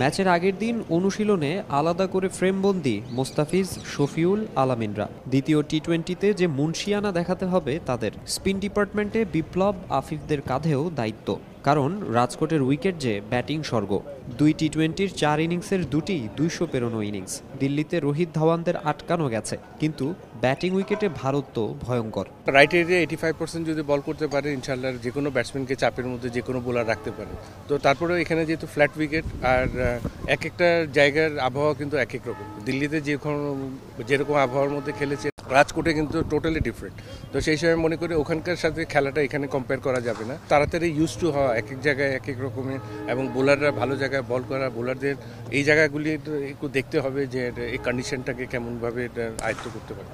ম্যাচের আগের দিন অনুশীলনে আলাদা করে ফ্রেমবন্দি মোস্তাফিজ শফিউল আলামিনরা দ্বিতীয় টি টোয়েন্টিতে যে মুন্সিয়ানা দেখাতে হবে তাদের স্পিন ডিপার্টমেন্টে বিপ্লব আফিফদের কাঁধেও দায়িত্ব কারণ রাজকোটের উইকেট যে ব্যাটিং স্বর্গ দুই টি টোয়েন্টির চার ইনিংসের দুটি দুইশো পেরোনো ইনিংস দিল্লিতে রোহিত ধাওয়ানদের আটকানো গেছে কিন্তু ব্যাটিং উইকেটে ভারত তো ভয়ঙ্কর right area eighty five percent যদি বল করতে পারে ইনশাল্লাহ যে কোনো ব্যাটসম্যানকে চাপের মধ্যে যে কোনো বোলার রাখতে পারে তো তারপরে এখানে যেহেতু ফ্ল্যাট উইকেট আর এক একটা জায়গার আবহাওয়া কিন্তু এক এক রকম দিল্লিতে যে যেরকম আবহাওয়ার মধ্যে খেলেছে রাজকোটে কিন্তু টোটালি ডিফারেন্ট তো সেই হিসাবে মনে করি ওখানকার সাথে খেলাটা এখানে কম্পেয়ার করা যাবে না তাড়াতাড়ি ইউজ টু হওয়া এক এক জায়গায় এক এক রকমের এবং বোলাররা ভালো জায়গায় বল করা বোলারদের এই জায়গাগুলি একটু দেখতে হবে যে এই কন্ডিশনটাকে কেমনভাবে আয়ত্ত করতে পারে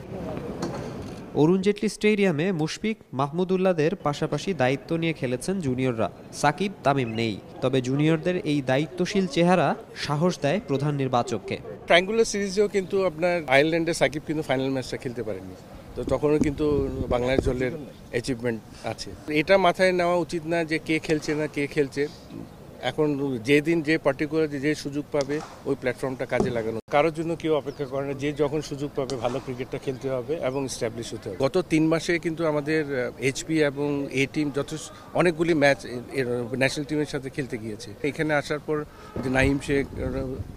অরুণ জেটলি স্টেডিয়ামে মুশফিক মাহমুদুল্লাদের পাশাপাশি দায়িত্ব নিয়ে খেলেছেন জুনিয়ররা সাকিব তামিম নেই তবে জুনিয়রদের এই দায়িত্বশীল চেহারা সাহস দেয় প্রধান নির্বাচককে ট্রাইঙ্গুলার সিরিজেও কিন্তু আপনার আয়ারল্যান্ডে সাকিব কিন্তু ফাইনাল ম্যাচটা খেলতে পারেননি তো তখনও কিন্তু বাংলার জলের অ্যাচিভমেন্ট আছে এটা মাথায় নেওয়া উচিত না যে কে খেলছে না কে খেলছে এখন যেদিন যে পার্টিকুলার যে সুযোগ পাবে ওই প্ল্যাটফর্মটা কাজে লাগানো কারোর জন্য কেউ অপেক্ষা করে না যে যখন সুযোগ পাবে ভালো ক্রিকেটটা খেলতে হবে এবং স্ট্যাবলিশ হতে হবে গত তিন মাসে কিন্তু আমাদের এইচপি এবং এ টিম যথেষ্ট অনেকগুলি ম্যাচ ন্যাশনাল টিমের সাথে খেলতে গিয়েছে এখানে আসার পর যে নাইম শেখ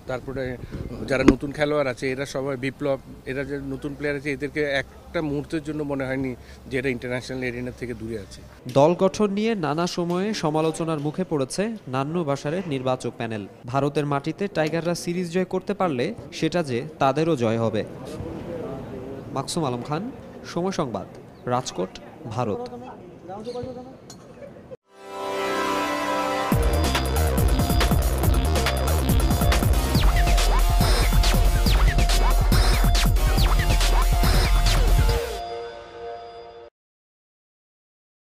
তারপরে যারা নতুন খেলোয়াড় আছে এরা সবাই বিপ্লব এরা যে নতুন প্লেয়ার আছে এদেরকে একটা মুহূর্তের জন্য মনে হয়নি যে এরা ইন্টারন্যাশনাল এরিনার থেকে দূরে আছে দল গঠন নিয়ে নানা সময়ে সমালোচনার মুখে পড়েছে নানা মান্নু বাসারের নির্বাচক প্যানেল ভারতের মাটিতে টাইগাররা সিরিজ জয় করতে পারলে সেটা যে তাদেরও জয় হবে মাকসুম আলম খান সময় সংবাদ রাজকোট ভারত